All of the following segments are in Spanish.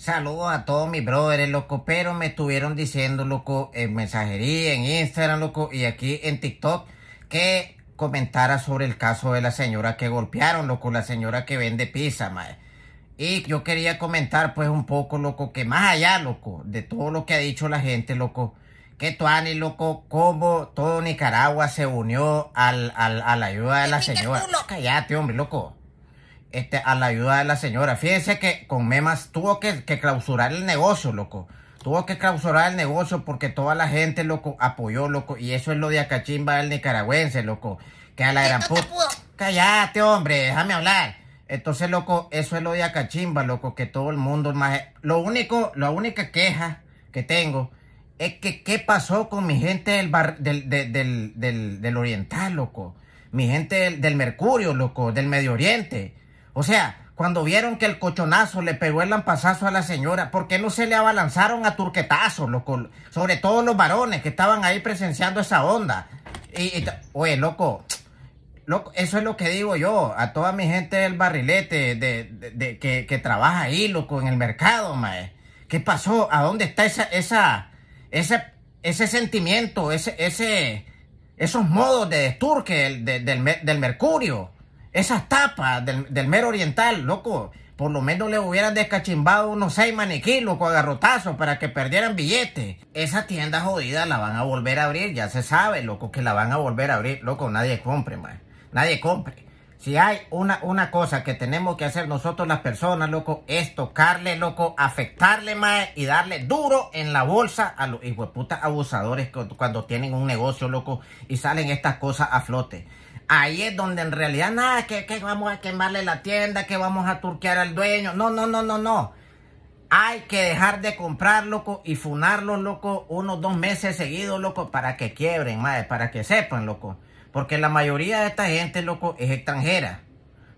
Saludos a todos mis brothers, loco. Pero me estuvieron diciendo, loco, en mensajería, en Instagram, loco, y aquí en TikTok, que comentara sobre el caso de la señora que golpearon, loco, la señora que vende pizza, mae. Y yo quería comentar, pues, un poco, loco, que más allá, loco, de todo lo que ha dicho la gente, loco, que Tuani, loco, como todo Nicaragua se unió al, al, a la ayuda de la señora. Cállate, hombre, loco este, a la ayuda de la señora. Fíjense que con Memas tuvo que, clausurar el negocio, loco. Tuvo que clausurar el negocio porque toda la gente, loco, apoyó, loco. Y eso es lo de Acachimba del nicaragüense, loco. Que a la gran puta. Cállate, hombre, déjame hablar. Entonces, loco, eso es lo de Acachimba, loco, que todo el mundo más. Lo único, la única queja que tengo es que qué pasó con mi gente del del, oriental, loco. Mi gente del Mercurio, loco, del Medio Oriente o sea, cuando vieron que el cochonazo le pegó el lampazazo a la señora, ¿por qué no se le abalanzaron a turquetazos loco? Sobre todo los varones que estaban ahí presenciando esa onda. Y, oye, loco, loco, eso es lo que digo yo a toda mi gente del barrilete de, de, que, trabaja ahí, loco, en el mercado, mae. ¿Qué pasó? ¿A dónde está esa, esa, ese, ese sentimiento, ese, ese, esos modos de desturque del, del mercurio? esas tapas del, mero oriental, loco, por lo menos le hubieran descachimbado unos seis maniquí, loco, agarrotazos para que perdieran billetes. Esa tienda jodida la van a volver a abrir, ya se sabe, loco, que la van a volver a abrir. Loco, nadie compre, más. Nadie compre. Si hay una, una cosa que tenemos que hacer nosotros las personas, loco, es tocarle, loco, afectarle, más y darle duro en la bolsa a los hijueputas abusadores cuando tienen un negocio, loco, y salen estas cosas a flote. Ahí es donde en realidad nada, que, que vamos a quemarle la tienda, que vamos a turquear al dueño. No, no, no, no, no. Hay que dejar de comprar, loco, y funarlos, loco, unos dos meses seguidos, loco, para que quiebren, madre, para que sepan, loco. Porque la mayoría de esta gente, loco, es extranjera.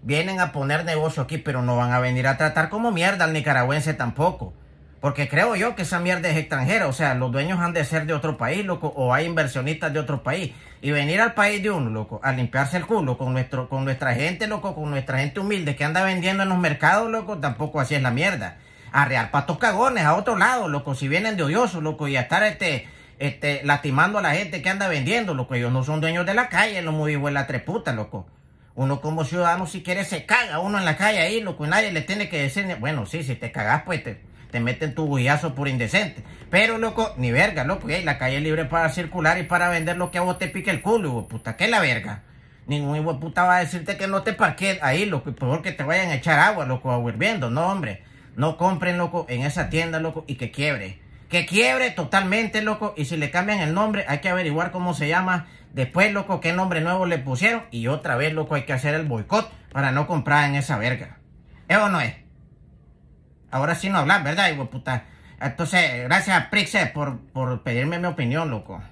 Vienen a poner negocio aquí, pero no van a venir a tratar como mierda al nicaragüense tampoco. Porque creo yo que esa mierda es extranjera, o sea, los dueños han de ser de otro país, loco, o hay inversionistas de otro país. Y venir al país de uno, loco, a limpiarse el culo con, nuestro, con nuestra gente, loco, con nuestra gente humilde que anda vendiendo en los mercados, loco, tampoco así es la mierda. Arrear patos cagones a otro lado, loco, si vienen de odiosos, loco, y a estar este, este, lastimando a la gente que anda vendiendo, loco, ellos no son dueños de la calle, los en la treputa, loco. Uno como ciudadano, si quiere, se caga uno en la calle ahí, loco, y nadie le tiene que decir, bueno, sí, si te cagas, pues te te meten tu bullazo por indecente. Pero, loco, ni verga, loco. la calle libre para circular y para vender lo que a vos te pique el culo, hijo puta. ¿Qué la verga? Ningún hijo puta va a decirte que no te parques ahí, loco. Y por que te vayan a echar agua, loco, a hirviendo. No, hombre. No compren, loco, en esa tienda, loco, y que quiebre. Que quiebre totalmente, loco. Y si le cambian el nombre, hay que averiguar cómo se llama. Después, loco, qué nombre nuevo le pusieron. Y otra vez, loco, hay que hacer el boicot para no comprar en esa verga. Eso no es. Ahora sí no hablan, ¿verdad, hijo Entonces, gracias a Prixe por, por pedirme mi opinión, loco.